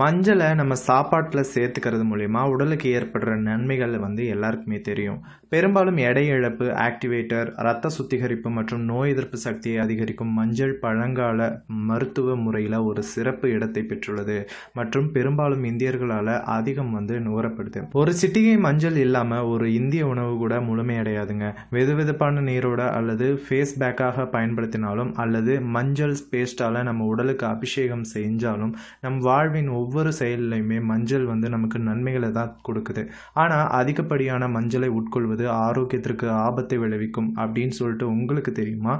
மஞ்சளை நம்ம சாப்பாட்டில் சேர்த்துக்கிறது மூலிமா உடலுக்கு ஏற்படுற நன்மைகள் வந்து எல்லாருக்குமே தெரியும் பெரும்பாலும் எடை இழப்பு ஆக்டிவேட்டர் ரத்த சுத்திகரிப்பு மற்றும் நோய் எதிர்ப்பு சக்தியை அதிகரிக்கும் மஞ்சள் பழங்கால மருத்துவ முறையில் ஒரு சிறப்பு இடத்தை பெற்றுள்ளது மற்றும் பெரும்பாலும் இந்தியர்களால் அதிகம் வந்து நுகரப்படுது ஒரு சிட்டிகை மஞ்சள் இல்லாமல் ஒரு இந்திய உணவு கூட முழுமையடையாதுங்க வெது வெதுப்பான நீரோட அல்லது ஃபேஸ் பேக்காக பயன்படுத்தினாலும் அல்லது மஞ்சள் பேஸ்டால் நம்ம உடலுக்கு அபிஷேகம் செஞ்சாலும் நம் வாழ்வின் ஒவ்வொரு செயல்லையுமே மஞ்சள் வந்து நமக்கு நன்மைகளை தான் கொடுக்குது ஆனால் அதிகப்படியான மஞ்சளை உட்கொள்வது ஆரோக்கியத்திற்கு ஆபத்தை விளைவிக்கும் அப்படின்னு சொல்லிட்டு உங்களுக்கு தெரியுமா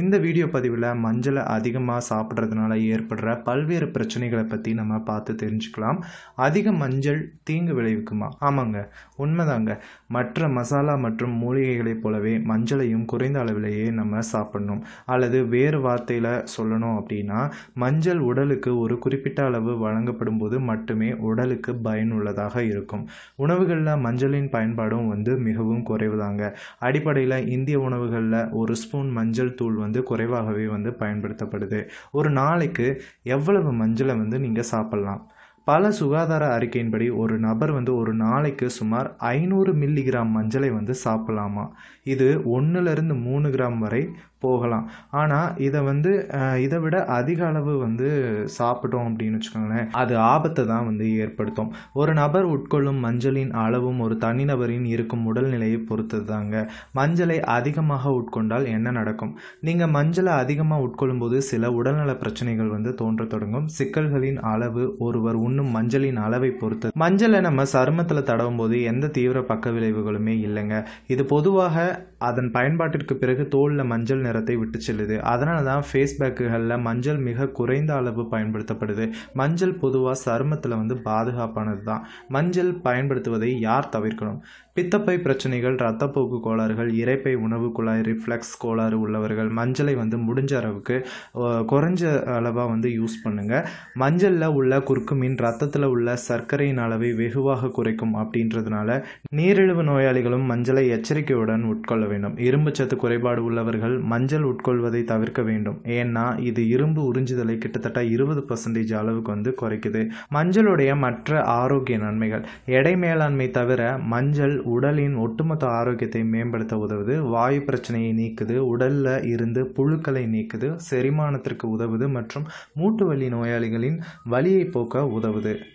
இந்த வீடியோ பதிவில் மஞ்சளை அதிகமாக சாப்பிட்றதுனால ஏற்படுற பல்வேறு பிரச்சனைகளை பற்றி நம்ம பார்த்து தெரிஞ்சுக்கலாம் அதிக மஞ்சள் தீங்கு விளைவிக்குமா ஆமாங்க உண்மைதாங்க மற்ற மசாலா மற்றும் மூலிகைகளைப் போலவே மஞ்சளையும் குறைந்த அளவிலேயே நம்ம சாப்பிடணும் அல்லது வேறு வார்த்தையில் சொல்லணும் அப்படின்னா மஞ்சள் உடலுக்கு ஒரு குறிப்பிட்ட அளவு வழங்கப்படும் சாப்பிடும்போது மட்டுமே உடலுக்கு பயனுள்ளதாக இருக்கும் உணவுகளில் மஞ்சளின் பயன்பாடும் வந்து மிகவும் குறைவுதாங்க அடிப்படையில் இந்திய உணவுகளில் ஒரு ஸ்பூன் மஞ்சள் தூள் வந்து குறைவாகவே வந்து பயன்படுத்தப்படுது ஒரு நாளைக்கு எவ்வளவு மஞ்சளை வந்து நீங்கள் சாப்பிட்லாம் பல சுகாதார அறிக்கையின்படி ஒரு நபர் வந்து ஒரு நாளைக்கு சுமார் ஐநூறு மில்லிகிராம் மஞ்சளை வந்து சாப்பிடலாமா இது ஒன்றுலேருந்து மூணு கிராம் வரை போகலாம் ஆனால் இதை வந்து இதை விட அதிக அளவு வந்து சாப்பிட்டோம் அப்படின்னு வச்சுக்கோங்களேன் அது ஆபத்தை தான் வந்து ஏற்படுத்தும் ஒரு நபர் உட்கொள்ளும் மஞ்சளின் அளவும் ஒரு தனிநபரின் இருக்கும் உடல்நிலையை பொறுத்தது தாங்க மஞ்சளை அதிகமாக உட்கொண்டால் என்ன நடக்கும் நீங்கள் மஞ்சளை அதிகமாக உட்கொள்ளும்போது சில உடல்நல பிரச்சனைகள் வந்து தோன்ற தொடங்கும் சிக்கல்களின் அளவு ஒருவர் உண் உண்ணும் மஞ்சளின் அளவை பொறுத்து மஞ்சளை நம்ம சருமத்தில் தடவும் போது எந்த தீவிர பக்க விளைவுகளுமே இல்லைங்க இது பொதுவாக அதன் பயன்பாட்டிற்கு பிறகு தோலில் மஞ்சள் நிறத்தை விட்டு செல்லுது அதனால தான் ஃபேஸ் பேக்குகளில் மஞ்சள் மிக குறைந்த அளவு பயன்படுத்தப்படுது மஞ்சள் பொதுவாக சருமத்தில் வந்து பாதுகாப்பானது தான் மஞ்சள் பயன்படுத்துவதை யார் தவிர்க்கணும் பித்தப்பை பிரச்சனைகள் ரத்தப்போக்கு கோளாறுகள் இறைப்பை உணவு குழாய் ரிஃப்ளெக்ஸ் கோளாறு உள்ளவர்கள் மஞ்சளை வந்து முடிஞ்ச அளவுக்கு குறைஞ்ச அளவாக வந்து யூஸ் பண்ணுங்கள் மஞ்சளில் உள்ள மீன் ரத்தத்தில் உள்ள சர்க்கரையின் அளவை வெகுவாக குறைக்கும் அப்படின்றதுனால நீரிழிவு நோயாளிகளும் மஞ்சளை எச்சரிக்கையுடன் உட்கொள்ள வேண்டும் இரும்புச்சத்து குறைபாடு உள்ளவர்கள் மஞ்சள் உட்கொள்வதை தவிர்க்க வேண்டும் ஏன்னா இது இரும்பு உறிஞ்சுதலை கிட்டத்தட்ட இருபது பர்சன்டேஜ் அளவுக்கு வந்து குறைக்குது மஞ்சளுடைய மற்ற ஆரோக்கிய நன்மைகள் எடை மேலாண்மை தவிர மஞ்சள் உடலின் ஒட்டுமொத்த ஆரோக்கியத்தை மேம்படுத்த உதவுது வாயு பிரச்சனையை நீக்குது உடலில் இருந்து புழுக்களை நீக்குது செரிமானத்திற்கு உதவுது மற்றும் மூட்டு வலி நோயாளிகளின் வலியை போக்க உதவுது で